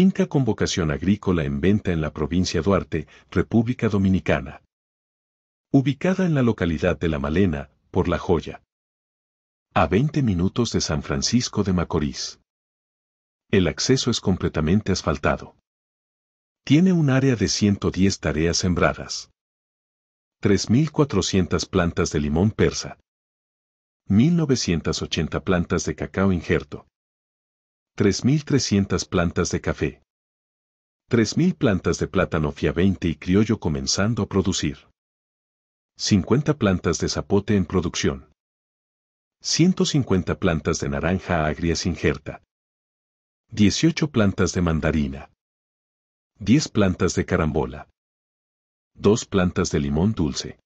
Finca Convocación agrícola en venta en la provincia Duarte, República Dominicana. Ubicada en la localidad de La Malena, por La Joya. A 20 minutos de San Francisco de Macorís. El acceso es completamente asfaltado. Tiene un área de 110 tareas sembradas. 3.400 plantas de limón persa. 1.980 plantas de cacao injerto. 3.300 plantas de café. 3.000 plantas de plátano fia 20 y criollo comenzando a producir. 50 plantas de zapote en producción. 150 plantas de naranja agria sinjerta. 18 plantas de mandarina. 10 plantas de carambola. 2 plantas de limón dulce.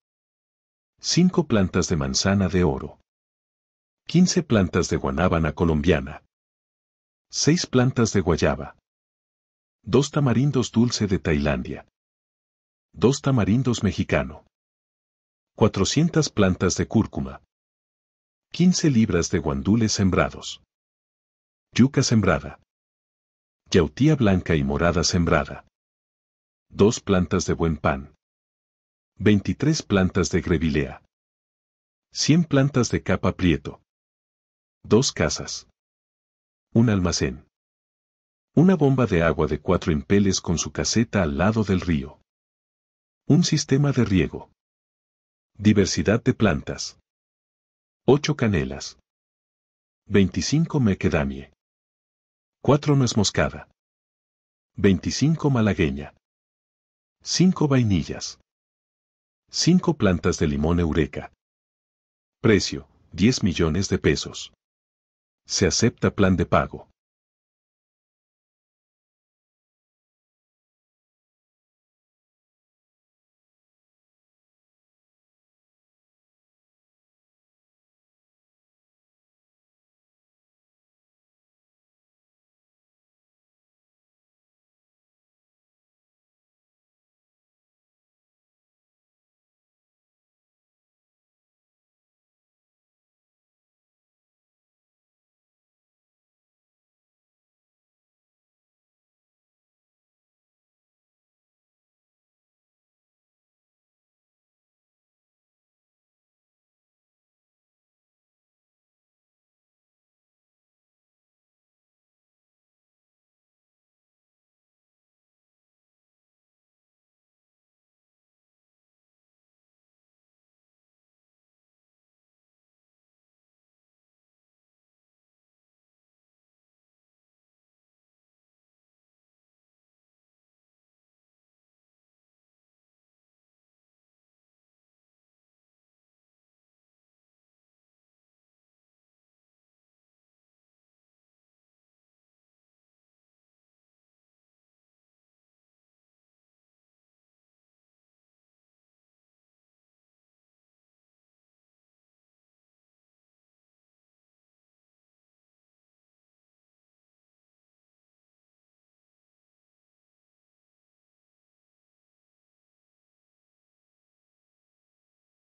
5 plantas de manzana de oro. 15 plantas de guanábana colombiana. 6 plantas de guayaba. 2 tamarindos dulce de Tailandia. 2 tamarindos mexicano. 400 plantas de cúrcuma. 15 libras de guandules sembrados. Yuca sembrada. Yautía blanca y morada sembrada. 2 plantas de buen pan. 23 plantas de grevilea. 100 plantas de capa prieto. 2 casas. Un almacén. Una bomba de agua de cuatro impeles con su caseta al lado del río. Un sistema de riego. Diversidad de plantas. Ocho canelas. 25 mequedamie. 4 nuez moscada. Veinticinco malagueña. Cinco vainillas. Cinco plantas de limón eureka. Precio, 10 millones de pesos. Se acepta plan de pago.